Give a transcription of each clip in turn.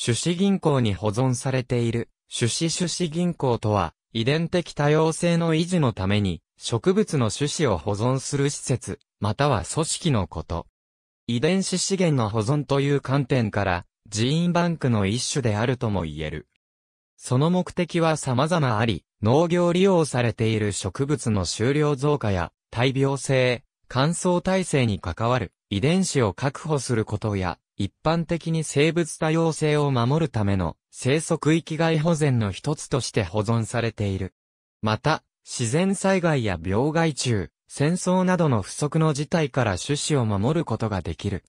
種子銀行に保存されている、種子種子銀行とは、遺伝的多様性の維持のために、植物の種子を保存する施設、または組織のこと。遺伝子資源の保存という観点から、ーンバンクの一種であるとも言える。その目的は様々あり、農業利用されている植物の収量増加や、大病性、乾燥耐性に関わる遺伝子を確保することや、一般的に生物多様性を守るための生息域外保全の一つとして保存されている。また、自然災害や病害虫、戦争などの不測の事態から種子を守ることができる。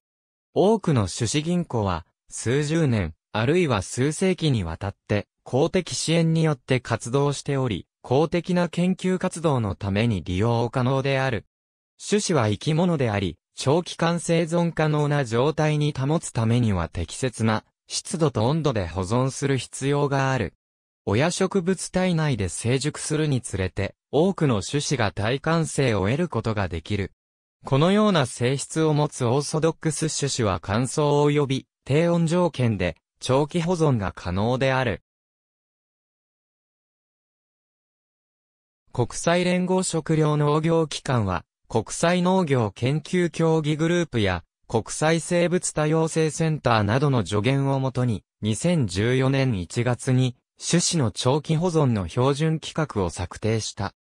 多くの種子銀行は、数十年、あるいは数世紀にわたって、公的支援によって活動しており、公的な研究活動のために利用可能である。種子は生き物であり、長期間生存可能な状態に保つためには適切な湿度と温度で保存する必要がある。親植物体内で成熟するにつれて、多くの種子が大寒性を得ることができる。このような性質を持つオーソドックス種子は乾燥及び低温条件で長期保存が可能である。国際連合食糧農業機関は、国際農業研究協議グループや、国際生物多様性センターなどの助言をもとに、2014年1月に、種子の長期保存の標準規格を策定した。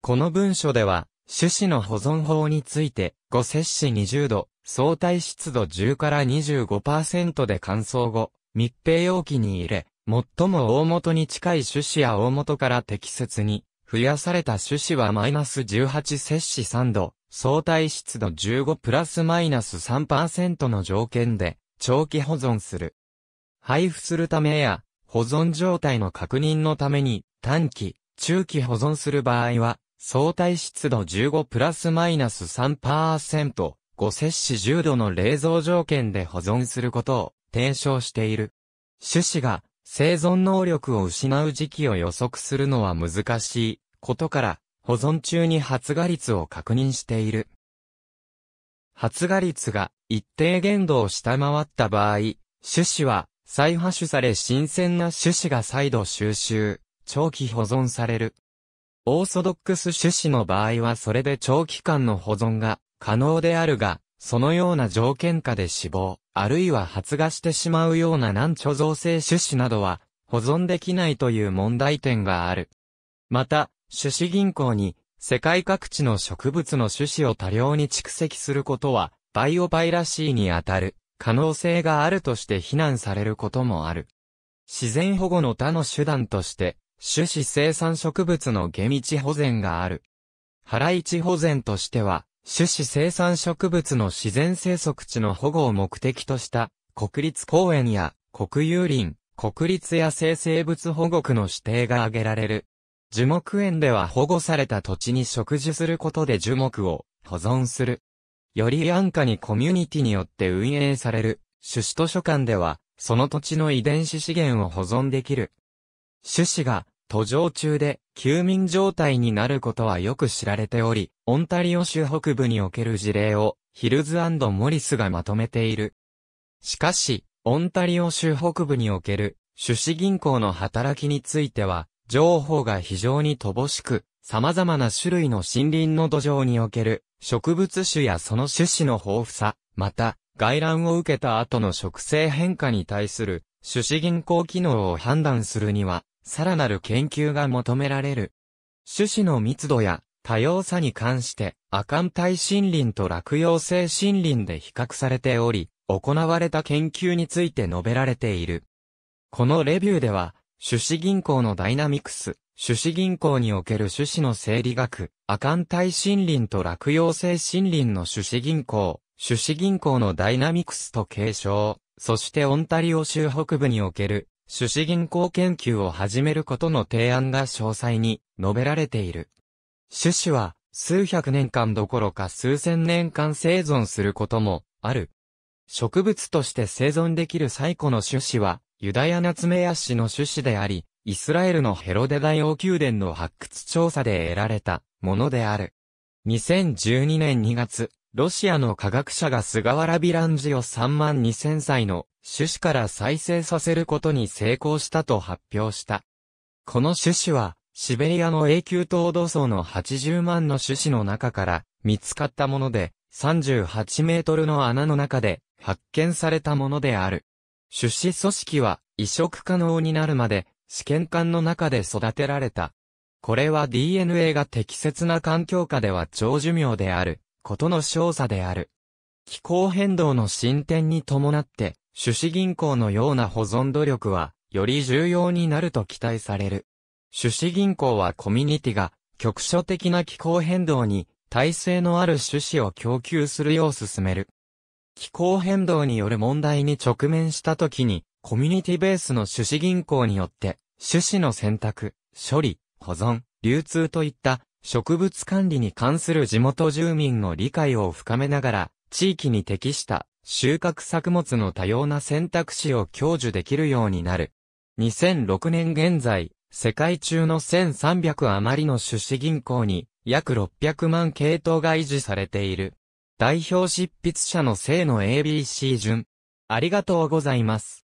この文書では、種子の保存法について、5摂氏20度、相対湿度10から25%で乾燥後、密閉容器に入れ、最も大元に近い種子や大元から適切に、増やされた種子はマイナス18摂氏3度、相対湿度15プラスマイナス3%の条件で、長期保存する。配布するためや、保存状態の確認のために、短期、中期保存する場合は、相対湿度15プラスマイナス3%、5摂氏10度の冷蔵条件で保存することを提唱している。種子が生存能力を失う時期を予測するのは難しいことから、保存中に発芽率を確認している。発芽率が一定限度を下回った場合、種子は再発種され新鮮な種子が再度収集、長期保存される。オーソドックス種子の場合はそれで長期間の保存が可能であるが、そのような条件下で死亡、あるいは発芽してしまうような難貯造性種子などは保存できないという問題点がある。また、種子銀行に世界各地の植物の種子を多量に蓄積することは、バイオバイラシーにあたる可能性があるとして非難されることもある。自然保護の他の手段として、種子生産植物の下道保全がある。原市保全としては、種子生産植物の自然生息地の保護を目的とした、国立公園や国有林、国立野生生物保護区の指定が挙げられる。樹木園では保護された土地に植樹することで樹木を保存する。より安価にコミュニティによって運営される、種子図書館では、その土地の遺伝子資源を保存できる。種子が途上中で休眠状態になることはよく知られており、オンタリオ州北部における事例をヒルズモリスがまとめている。しかし、オンタリオ州北部における種子銀行の働きについては、情報が非常に乏しく、様々な種類の森林の土壌における植物種やその種子の豊富さ、また、外乱を受けた後の植生変化に対する種子銀行機能を判断するには、さらなる研究が求められる。種子の密度や多様さに関して、亜寒帯森林と落葉性森林で比較されており、行われた研究について述べられている。このレビューでは、種子銀行のダイナミクス、種子銀行における種子の生理学、亜寒帯森林と落葉性森林の種子銀行、種子銀行のダイナミクスと継承、そしてオンタリオ州北部における種子銀行研究を始めることの提案が詳細に述べられている。種子は数百年間どころか数千年間生存することもある。植物として生存できる最古の種子はユダヤナツメヤ氏の種子であり、イスラエルのヘロデ大王宮殿の発掘調査で得られたものである。2012年2月、ロシアの科学者が菅原ビランジを3万2000歳の種子から再生させることに成功したと発表した。この種子は、シベリアの永久凍土層の80万の種子の中から見つかったもので、38メートルの穴の中で発見されたものである。出資組織は移植可能になるまで試験管の中で育てられた。これは DNA が適切な環境下では長寿命である、ことの少左である。気候変動の進展に伴って、種子銀行のような保存努力は、より重要になると期待される。種子銀行はコミュニティが、局所的な気候変動に、耐性のある種子を供給するよう進める。気候変動による問題に直面した時に、コミュニティベースの種子銀行によって、種子の選択、処理、保存、流通といった植物管理に関する地元住民の理解を深めながら、地域に適した収穫作物の多様な選択肢を享受できるようになる。2006年現在、世界中の1300余りの種子銀行に約600万系統が維持されている。代表執筆者の生の ABC 順。ありがとうございます。